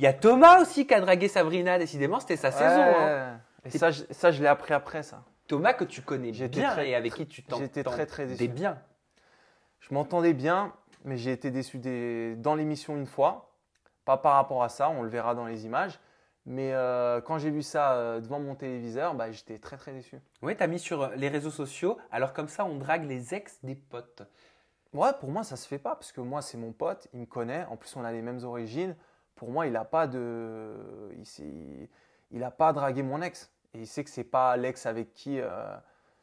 Il y a Thomas aussi qui a dragué Sabrina, décidément, c'était sa saison. Hein. Et ça, je, ça, je l'ai appris après, ça. Thomas que tu connais bien très, et avec qui tu t'entends. J'étais très très déçu. bien. Je m'entendais bien, mais j'ai été déçu dans l'émission une fois. Pas par rapport à ça, on le verra dans les images. Mais euh, quand j'ai vu ça euh, devant mon téléviseur, bah, j'étais très très déçu. Oui, as mis sur euh, les réseaux sociaux. Alors comme ça, on drague les ex des potes. Ouais, pour moi, ça se fait pas parce que moi, c'est mon pote, il me connaît. En plus, on a les mêmes origines pour moi, il n'a pas de, il, il pas dragué mon ex. Et il sait que c'est pas l'ex avec qui euh,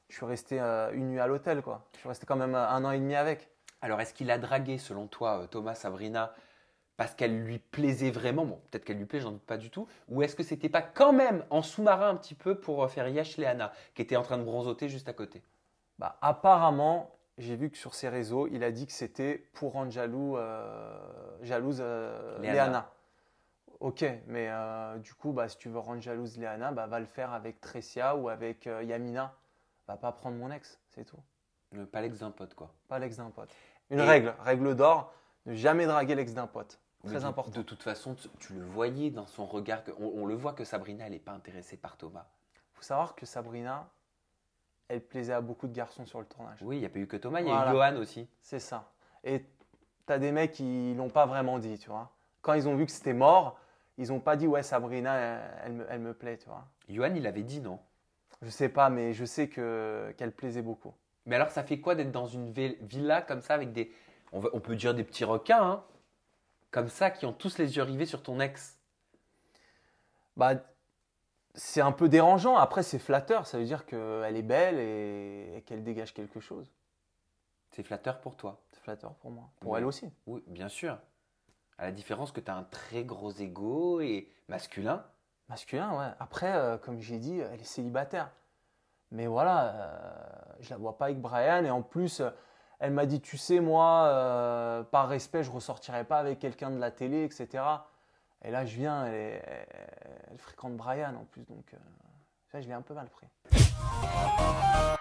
je suis resté euh, une nuit à l'hôtel, quoi. Je suis resté quand même euh, un an et demi avec. Alors, est-ce qu'il a dragué, selon toi, Thomas, Sabrina, parce qu'elle lui plaisait vraiment Bon, peut-être qu'elle lui plaît, j'en doute pas du tout. Ou est-ce que c'était pas quand même en sous-marin un petit peu pour faire Yash Léana, qui était en train de bronzoter juste à côté Bah, apparemment, j'ai vu que sur ses réseaux, il a dit que c'était pour rendre jaloux, jalouse Léana. Ok, mais euh, du coup, bah, si tu veux rendre jalouse Léana, bah, va le faire avec Tressia ou avec euh, Yamina. Va pas prendre mon ex, c'est tout. Euh, pas l'ex d'un pote, quoi. Pas l'ex d'un pote. Une règle, règle d'or, ne jamais draguer l'ex d'un pote. Très important. De toute façon, tu, le voyais dans son regard, que, on, le voit que Sabrina, elle n'est pas intéressée par Thomas. faut savoir que Sabrina, elle plaisait à beaucoup de garçons sur le tournage. Oui, il n'y a pas eu que Thomas, il y a eu Johan aussi. C'est ça. Et tu as des mecs qui l'ont pas vraiment dit, tu vois. Quand ils ont vu que c'était mort, ils n'ont pas dit ouais Sabrina elle me, elle me plaît tu vois. Johan il avait dit non. Je sais pas mais je sais que qu'elle plaisait beaucoup. Mais alors ça fait quoi d'être dans une villa comme ça avec des on, peut dire des petits requins hein, comme ça qui ont tous les yeux rivés sur ton ex. Bah c'est un peu dérangeant après c'est flatteur ça veut dire qu'elle est belle et, qu'elle dégage quelque chose. C'est flatteur pour toi. C'est flatteur pour moi. Pour elle aussi. Oui bien sûr. À la différence que tu as un très gros ego et masculin. Masculin, ouais. Après, euh, comme j'ai dit, elle est célibataire. Mais voilà, euh, je la vois pas avec Brian. Et en plus, euh, elle m'a dit, tu sais, moi, par respect, je ressortirai pas avec quelqu'un de la télé, etc. Et là, je viens, elle, fréquente Brian en plus. Donc, ça, je l'ai un peu mal pris.